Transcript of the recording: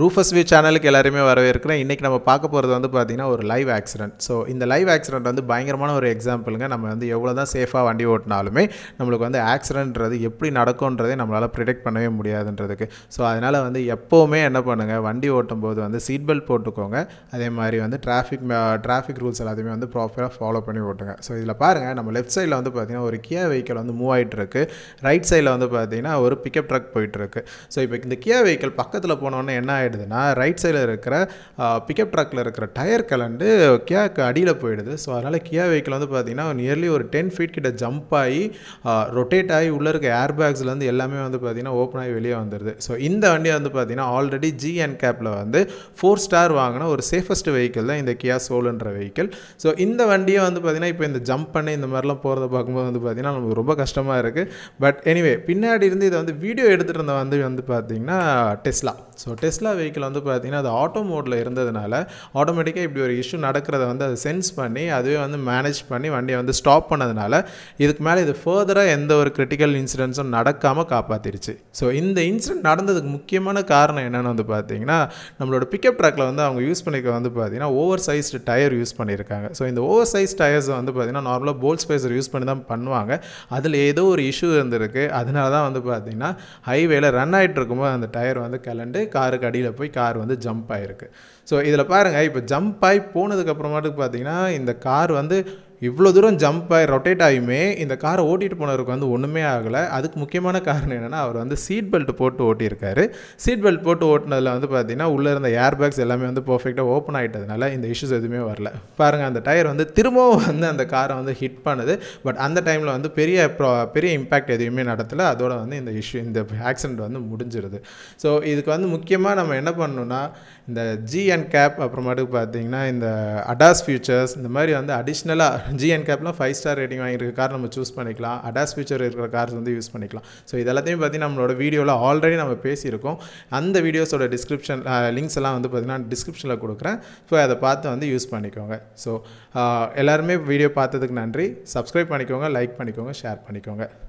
ரூஃபஸ்வே சேனலுக்கு எல்லாருமே வரவேற்கிறேன் இன்றைக்கி நம்ம பார்க்க போகிறது வந்து பார்த்திங்கன்னா ஒரு லைவ் ஆக்சிடென்ட் ஸோ இந்த லைவ் ஆக்சிடென்ட் வந்து பயங்கரமான ஒரு எக்ஸாம்பிளுங்க நம்ம வந்து எவ்வளோ தான் சேஃபாக வண்டி ஓட்டினாலுமே நம்மளுக்கு வந்து ஆக்சிடென்ட்றது எப்படி நடக்கும்ன்றதே நம்மளால் ப்ரிடெக்ட் பண்ணவே முடியாதுன்றதுக்கு ஸோ அதனால் வந்து எப்போவுமே என்ன பண்ணுங்கள் வண்டி ஓட்டும்போது வந்து சீட் பெல்ட் போட்டுக்கோங்க அதே மாதிரி வந்து டிராஃபிக் டிராஃபிக் ரூல்ஸ் எல்லாத்தையுமே வந்து ப்ராப்பராக ஃபாலோ பண்ணி ஓட்டுங்க ஸோ இதில் பாருங்கள் நம்ம லெஃப்ட் சைடில் வந்து பார்த்திங்கன்னா ஒரு கியா வெஹிக்கிள் வந்து மூவ் ஆகிட்டுருக்கு ரைட் சைடில் வந்து பார்த்திங்கன்னா ஒரு பிக்கப் ட்ரக் போயிட்டுருக்கு ஸோ இப்போ இந்த கியா வெஹிக்கிள் பக்கத்தில் போனோன்னே என்ன ஆகிடுதுன்னா ரைட் சைடில் இருக்கிற பிக்கப் ட்ரக்கில் இருக்கிற டயர் கலண்டு கியாவுக்கு அடியில் போயிடுது ஸோ அதனால் கியா வெஹிக்கிள் வந்து பார்த்திங்கன்னா நியர்லி ஒரு டென் ஃபீட் கிட்ட ஜம்ப் ஆகி ரொட்டேட் ஆகி உள்ளே இருக்க ஏர் பேக்ஸ்லேருந்து எல்லாமே வந்து பார்த்திங்கன்னா ஓப்பன் ஆகி வெளியே வந்துடுது ஸோ இந்த வண்டி வந்து பார்த்திங்கன்னா ஆல்ரெடி ஜிஎன் கேப்பில் வந்து ஃபோர் ஸ்டார் வாங்கின ஒரு சேஃபஸ்ட் வெஹிக்கிள் தான் இந்த கியா சோலுன்ற வெஹிக்கிள் ஸோ இந்த வண்டியை வந்து பார்த்திங்கன்னா இப்போ இந்த ஜம்ப் பண்ணி இந்த மாதிரிலாம் போகிறத பார்க்கும்போது வந்து பார்த்திங்கன்னா நமக்கு ரொம்ப கஷ்டமாக இருக்குது பட் எனிவே பின்னாடி இருந்து இதை வந்து வீடியோ எடுத்துகிட்டு இருந்த வந்து வந்து பார்த்திங்கன்னா Tesla so Tesla Tesla vehicle வந்து பார்த்தீங்கன்னா அது ஆட்டோ மோடில் இருந்ததுனால ஆட்டோமேட்டிக்காக இப்படி ஒரு இஷ்யூ நடக்கிறத வந்து அதை சென்ஸ் பண்ணி அதுவே வந்து மேனேஜ் பண்ணி வண்டியை வந்து ஸ்டாப் பண்ணதுனால இதுக்கு மேலே இது ஃபர்தராக எந்த ஒரு கிரிட்டிக்கல் இன்சிடென்ட்ஸும் நடக்காமல் காப்பாற்றிருச்சு ஸோ இந்த இன்சிடென்ட் நடந்ததுக்கு முக்கியமான காரணம் என்னென்னு வந்து பார்த்தீங்கன்னா நம்மளோட பிக்கப் ட்ராக்கில் வந்து அவங்க யூஸ் பண்ணிக்க வந்து பார்த்தீங்கன்னா ஓவர் சைஸ்டு டயர் யூஸ் பண்ணியிருக்காங்க ஸோ இந்த ஓவர் சைஸ் டயர்ஸ் வந்து பார்த்திங்கன்னா நார்மலாக போல் ஸ்பைசர் யூஸ் பண்ணி தான் பண்ணுவாங்க அதில் ஏதோ ஒரு இஷ்யூ இருந்திருக்கு அதனால தான் வந்து பார்த்தீங்கன்னா ஹைவேல ரன் ஆகிட்டு இருக்கும்போது அந்த டயர் வந்து கலண்டு காருக்கு அடி அடியில் போய் கார் வந்து ஜம்ப் ஆகிருக்கு ஸோ இதில் பாருங்கள் இப்போ ஜம்ப் ஆகி போனதுக்கப்புறமாட்டுக்கு பார்த்தீங்கன்னா இந்த கார் வந்து இவ்வளோ தூரம் ஜம்ப் ஆகி ரொட்டேட் ஆகியுமே இந்த காரை ஓட்டிகிட்டு போனவருக்கு வந்து ஒன்றுமே ஆகலை அதுக்கு முக்கியமான காரணம் என்னென்னா அவர் வந்து சீட் பெல்ட் போட்டு ஓட்டியிருக்காரு சீட் பெல்ட் போட்டு ஓட்டினதில் வந்து பார்த்திங்கன்னா உள்ளே இருந்த ஏர் பேக்ஸ் எல்லாமே வந்து பர்ஃபெக்டாக ஓப்பன் ஆகிட்டதுனால இந்த இஷ்யூஸ் எதுவுமே வரல பாருங்கள் அந்த டயர் வந்து திரும்பவும் வந்து அந்த காரை வந்து ஹிட் பண்ணுது பட் அந்த டைமில் வந்து பெரிய பெரிய இம்பேக்ட் எதுவுமே நடத்தலை அதோட வந்து இந்த இஷ்யூ இந்த ஆக்சிடெண்ட் வந்து முடிஞ்சிருது ஸோ இதுக்கு வந்து முக்கியமாக நம்ம என்ன பண்ணணும்னா இந்த ஜி அண்ட் கேப் அப்புறமாட்டுக்கு பார்த்தீங்கன்னா இந்த அடாஸ் ஃபியூச்சர்ஸ் இந்த மாதிரி வந்து அடிஷ்னலாக ஜிஎன் கேப்லாம் ஃபைவ் ஸ்டார் ரேட்டிங் வாங்கியிருக்க கார் நம்ம சூஸ் பண்ணிக்கலாம் அடாஸ் ஃபியூச்சர் இருக்கிற கார்ஸ் வந்து யூஸ் பண்ணிக்கலாம் ஸோ இதெல்லாத்தையும் பற்றி நம்மளோட வீடியோவில் ஆல்ரெடி நம்ம பேசியிருக்கோம் அந்த வீடியோஸோட டிஸ்கிரிப்ஷன் லிங்க்ஸ் எல்லாம் வந்து பார்த்திங்கன்னா டிஸ்கிரிப்ஷனில் கொடுக்குறேன் ஸோ அதை பார்த்து வந்து யூஸ் பண்ணிக்கோங்க ஸோ எல்லாருமே வீடியோ பார்த்ததுக்கு நன்றி சப்ஸ்கிரைப் பண்ணிக்கோங்க லைக் பண்ணிக்கோங்க ஷேர் பண்ணிக்கோங்க